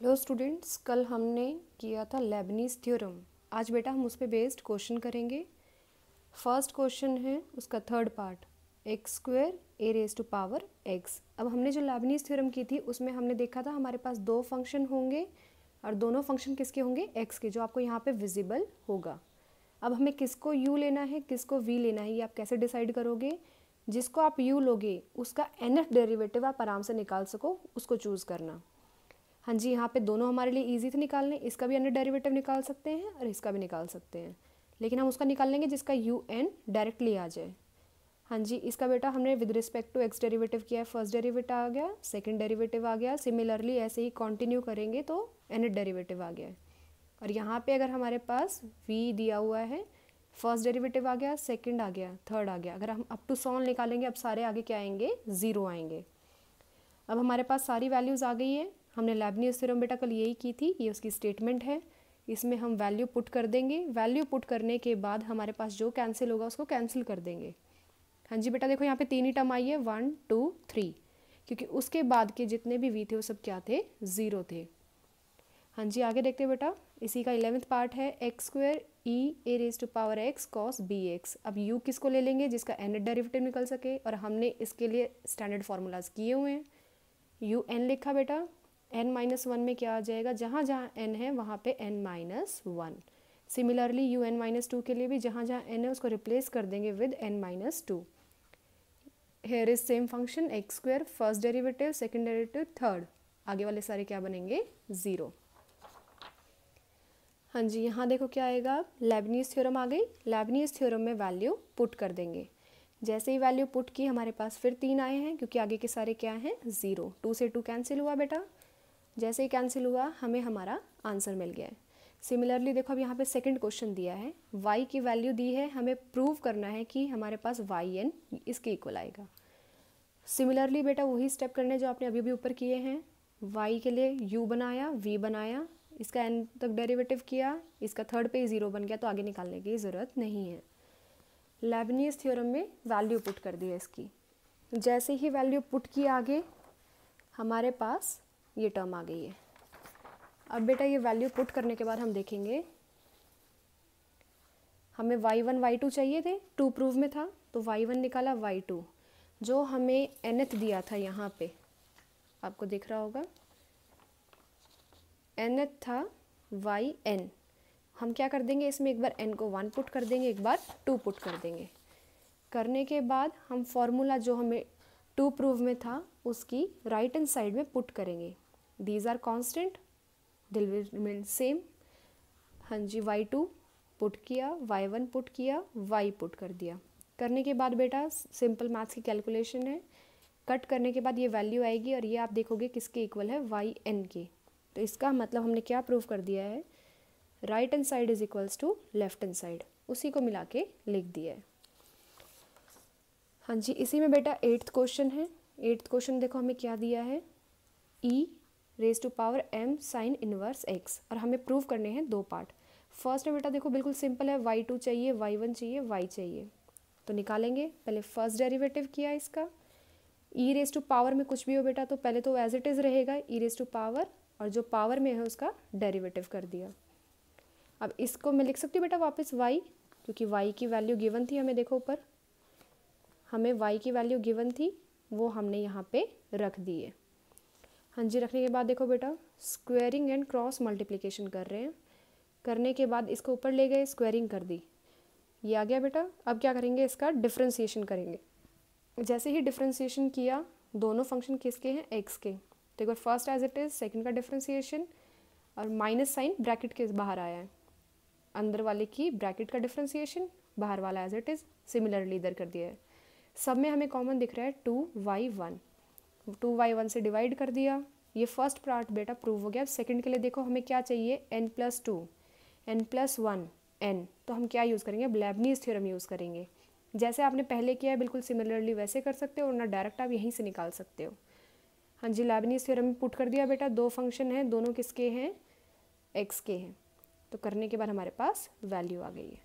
hello students कल हमने किया था लेबनीज थ्योरम आज बेटा हम उस पर बेस्ड क्वेश्चन करेंगे फर्स्ट क्वेश्चन है उसका third part x square a raise to power x अब हमने जो लेबनीज थ्योरम की थी उसमें हमने देखा था हमारे पास दो फंक्शन होंगे और दोनों फंक्शन किसके होंगे एक्स के जो आपको यहाँ पर विजिबल होगा अब हमें किसको यू लेना है किसको वी लेना है ये आप कैसे डिसाइड करोगे जिसको आप यू लोगे उसका एनथ डेरिवेटिव आप आराम से निकाल सको उसको चूज़ करना हाँ जी यहाँ पे दोनों हमारे लिए ईजी थे तो निकालने इसका भी अंडर डेरिवेटिव निकाल सकते हैं और इसका भी निकाल सकते हैं लेकिन हम उसका निकाल लेंगे जिसका यू एन डायरेक्टली आ जाए हाँ जी इसका बेटा हमने with respect to x derivative किया है फर्स्ट डेरिवेटिव आ गया सेकेंड डेरिवेटिव आ गया सिमिलरली ऐसे ही कंटिन्यू करेंगे तो एन डेरिवेटिव आ गया और यहाँ पर अगर हमारे पास वी दिया हुआ है फर्स्ट डेरीवेटिव आ गया सेकेंड आ गया थर्ड आ गया अगर हम अप टू सॉन निकालेंगे अब सारे आगे क्या आएंगे ज़ीरो आएंगे अब हमारे पास सारी वैल्यूज़ आ गई है हमने लैबनियस थ्योरम बेटा कल यही की थी ये उसकी स्टेटमेंट है इसमें हम वैल्यू पुट कर देंगे वैल्यू पुट करने के बाद हमारे पास जो कैंसिल होगा उसको कैंसिल कर देंगे हाँ जी बेटा देखो यहाँ पे तीन ही टर्म आई है वन टू थ्री क्योंकि उसके बाद के जितने भी वी थे वो सब क्या थे ज़ीरो थे हाँ जी आगे देखते बेटा इसी का इलेवेंथ पार्ट है x square e a raise to power x cos b x अब यू किसको ले लेंगे जिसका एन डेरिवेटिव निकल सके और हमने इसके लिए स्टैंडर्ड फार्मूलाज किए हुए हैं यू एन लिखा बेटा एन माइनस वन में क्या आ जाएगा जहाँ जहाँ एन है वहाँ पे n minus one similarly u n minus two के लिए भी जहाँ जहाँ एन है उसको रिप्लेस कर देंगे with n minus two here is same function x square first derivative second derivative third आगे वाले सारे क्या बनेंगे ज़ीरो हाँ जी यहाँ देखो क्या आएगा लेबनीज थ्योरम आ गई लेबनीज थ्योरम में वैल्यू पुट कर देंगे जैसे ही वैल्यू पुट की हमारे पास फिर तीन आए हैं क्योंकि आगे के सारे क्या हैं ज़ीरो टू से टू कैंसिल हुआ बेटा जैसे ही कैंसिल हुआ हमें हमारा आंसर मिल गया है सिमिलरली देखो अब यहाँ पे सेकंड क्वेश्चन दिया है y की वैल्यू दी है हमें प्रूव करना है कि हमारे पास वाई एन इसके इक्वल आएगा सिमिलरली बेटा वही स्टेप करने जो आपने अभी भी ऊपर किए हैं y के लिए u बनाया v बनाया इसका एन तक डेरिवेटिव किया इसका थर्ड पे ज़ीरो बन गया तो आगे निकालने की ज़रूरत नहीं है लेबनीस थियोरम में वैल्यू पुट कर दी है इसकी जैसे ही वैल्यू पुट की आगे हमारे पास ये टर्म आ गई है अब बेटा ये वैल्यू पुट करने के बाद हम देखेंगे हमें वाई वन वाई टू चाहिए थे टू प्रूव में था तो वाई वन निकाला वाई टू जो हमें एनथ दिया था यहाँ पे आपको दिख रहा होगा एनथ था वाई एन हम क्या कर देंगे इसमें एक बार एन को वन पुट कर देंगे एक बार टू पुट कर देंगे करने के बाद हम फॉर्मूला जो हमें टू प्रूव में था उसकी राइट हैंड साइड में पुट करेंगे these are constant they will remain same हाँ जी वाई टू पुट किया वाई वन पुट किया वाई पुट कर दिया करने के बाद बेटा सिंपल मैथ्स की कैलकुलेशन है कट करने के बाद ये वैल्यू आएगी और ये आप देखोगे किसके इक्वल है वाई एन के तो इसका मतलब हमने क्या प्रूव कर दिया है right hand side is equals to left hand side उसी को मिला के लिख दिया है हाँ जी इसी में बेटा एट्थ क्वेश्चन है एट्थ क्वेश्चन देखो हमें क्या दिया है e e raise to power m sin inverse x और हमें प्रूव करने हैं दो पार्ट फर्स्ट में बेटा देखो बिल्कुल सिंपल है वाई टू चाहिए वाई वन चाहिए वाई चाहिए तो निकालेंगे पहले फर्स्ट डेरिवेटिव किया इसका ई रेज टू पावर में कुछ भी हो बेटा तो पहले तो एज इट इज़ रहेगा ई रेज टू पावर और जो पावर में है उसका डेरिवेटिव कर दिया अब इसको मैं लिख सकती हूँ बेटा वापस वाई क्योंकि वाई की वैल्यू गिवन थी हमें देखो ऊपर हमें वाई की वैल्यू गिवन थी वो हमने यहाँ पे रख दी है हाँ जी रखने के बाद देखो बेटा स्क्वेयरिंग एंड क्रॉस मल्टीप्लिकेशन कर रहे हैं करने के बाद इसको ऊपर ले गए स्क्वेयरिंग कर दी ये आ गया बेटा अब क्या करेंगे इसका डिफ्रेंसीशन करेंगे जैसे ही डिफ्रेंसीशन किया दोनों फंक्शन किसके हैं एक्स के तो एक बार first as it is second का डिफ्रेंसीशन और माइनस साइन ब्रैकेट के बाहर आया है अंदर वाले की ब्रैकेट का डिफ्रेंसीशन बाहर वाला एज इट इज़ सिमिलरली इधर कर दिया है सब में हमें कॉमन दिख रहा है two y one two y one से डिवाइड कर दिया ये फर्स्ट पार्ट बेटा प्रूव हो गया अब सेकंड के लिए देखो हमें क्या चाहिए n plus two n plus one n तो हम क्या यूज़ करेंगे ब्लैबनीज थ्योरम यूज़ करेंगे जैसे आपने पहले किया है बिल्कुल सिमिलरली वैसे कर सकते हो और ना डायरेक्ट आप यहीं से निकाल सकते हो हाँ जी लैबनीज थ्योरम पुट कर दिया बेटा दो फंक्शन हैं दोनों किसके हैं एक्स के हैं तो करने के बाद हमारे पास वैल्यू आ गई है